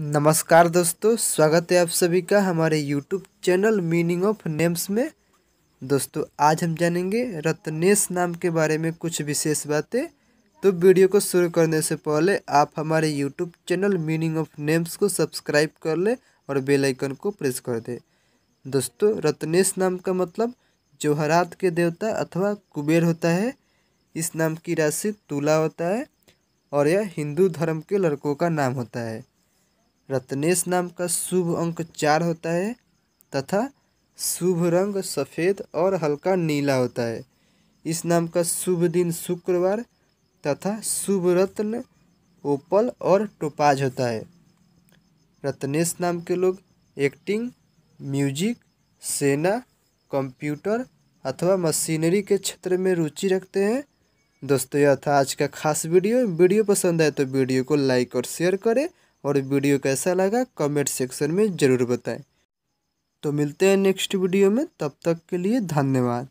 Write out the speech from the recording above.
नमस्कार दोस्तों स्वागत है आप सभी का हमारे YouTube channel meaning of names में दोस्तों आज हम जानेंगे रत्नेश नाम के बारे में कुछ विशेष बातें तो वीडियो को शुरू करने से पहले आप हमारे YouTube channel meaning of names को सब्सक्राइब कर लें और बेल आइकन को प्रेस कर दें दोस्तों रत्नेश नाम का मतलब जोहरात के देवता अथवा कुबेर होता है इस नाम की राशि तुला होता है और यह हिंदू धर्म के लड़कों का नाम होता है रत्नेश नाम का शुभ अंक चार होता है तथा शुभ रंग सफ़ेद और हल्का नीला होता है इस नाम का शुभ दिन शुक्रवार तथा शुभ रत्न ओपल और टोपाज होता है रत्नेश नाम के लोग एक्टिंग म्यूजिक सेना कंप्यूटर अथवा मशीनरी के क्षेत्र में रुचि रखते हैं दोस्तों यह था आज का खास वीडियो वीडियो पसंद आए तो वीडियो को लाइक और शेयर करें और वीडियो कैसा लगा कमेंट सेक्शन में ज़रूर बताएं तो मिलते हैं नेक्स्ट वीडियो में तब तक के लिए धन्यवाद